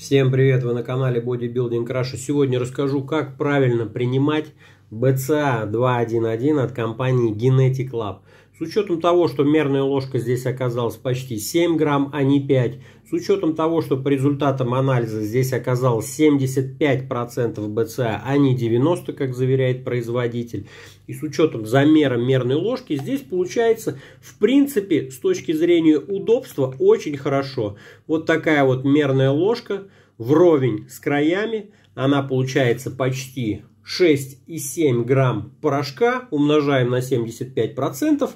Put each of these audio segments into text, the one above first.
Всем привет, вы на канале Bodybuilding Rush. Сегодня расскажу, как правильно принимать BCA211 а от компании Genetic Lab. С учетом того, что мерная ложка здесь оказалась почти 7 грамм, а не 5, с учетом того, что по результатам анализа здесь оказалось 75% БЦА, а не 90%, как заверяет производитель, и с учетом замера мерной ложки, здесь получается, в принципе, с точки зрения удобства, очень хорошо. Вот такая вот мерная ложка вровень с краями, она получается почти 6,7 грамм порошка умножаем на 75%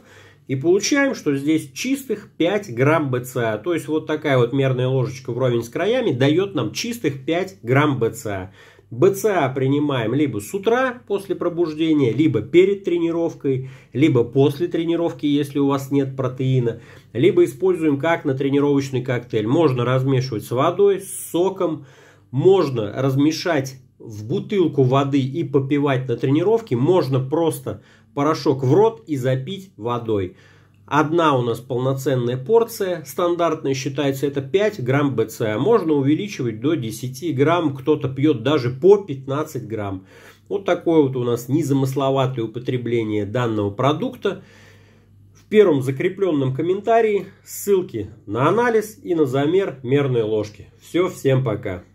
и получаем, что здесь чистых 5 грамм БЦА. То есть вот такая вот мерная ложечка вровень с краями дает нам чистых 5 грамм БЦА. БЦА принимаем либо с утра после пробуждения, либо перед тренировкой, либо после тренировки, если у вас нет протеина, либо используем как на тренировочный коктейль. Можно размешивать с водой, с соком, можно размешать в бутылку воды и попивать на тренировке, можно просто порошок в рот и запить водой. Одна у нас полноценная порция, стандартная считается это 5 грамм БЦА. Можно увеличивать до 10 грамм, кто-то пьет даже по 15 грамм. Вот такое вот у нас незамысловатое употребление данного продукта. В первом закрепленном комментарии ссылки на анализ и на замер мерной ложки. Все, всем пока.